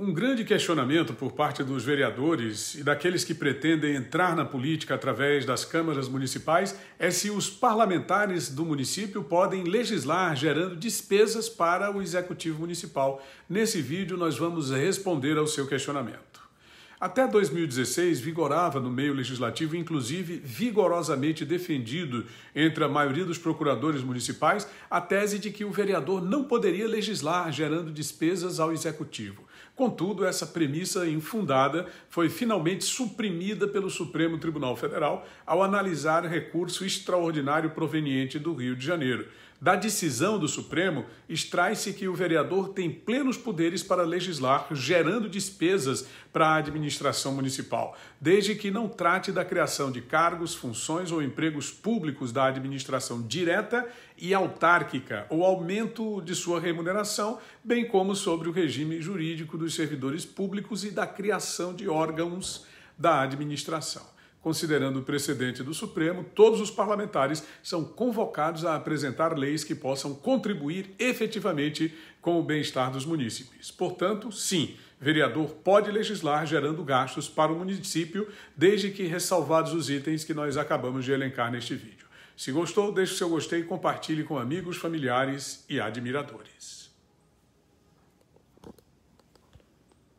Um grande questionamento por parte dos vereadores e daqueles que pretendem entrar na política através das câmaras municipais é se os parlamentares do município podem legislar gerando despesas para o executivo municipal. Nesse vídeo, nós vamos responder ao seu questionamento. Até 2016, vigorava no meio legislativo, inclusive vigorosamente defendido entre a maioria dos procuradores municipais, a tese de que o vereador não poderia legislar, gerando despesas ao executivo. Contudo, essa premissa infundada foi finalmente suprimida pelo Supremo Tribunal Federal ao analisar recurso extraordinário proveniente do Rio de Janeiro. Da decisão do Supremo, extrai-se que o vereador tem plenos poderes para legislar, gerando despesas para a administração municipal, desde que não trate da criação de cargos, funções ou empregos públicos da administração direta e autárquica, ou aumento de sua remuneração, bem como sobre o regime jurídico dos servidores públicos e da criação de órgãos da administração. Considerando o precedente do Supremo, todos os parlamentares são convocados a apresentar leis que possam contribuir efetivamente com o bem-estar dos munícipes. Portanto, sim, vereador pode legislar gerando gastos para o município, desde que ressalvados os itens que nós acabamos de elencar neste vídeo. Se gostou, deixe seu gostei e compartilhe com amigos, familiares e admiradores.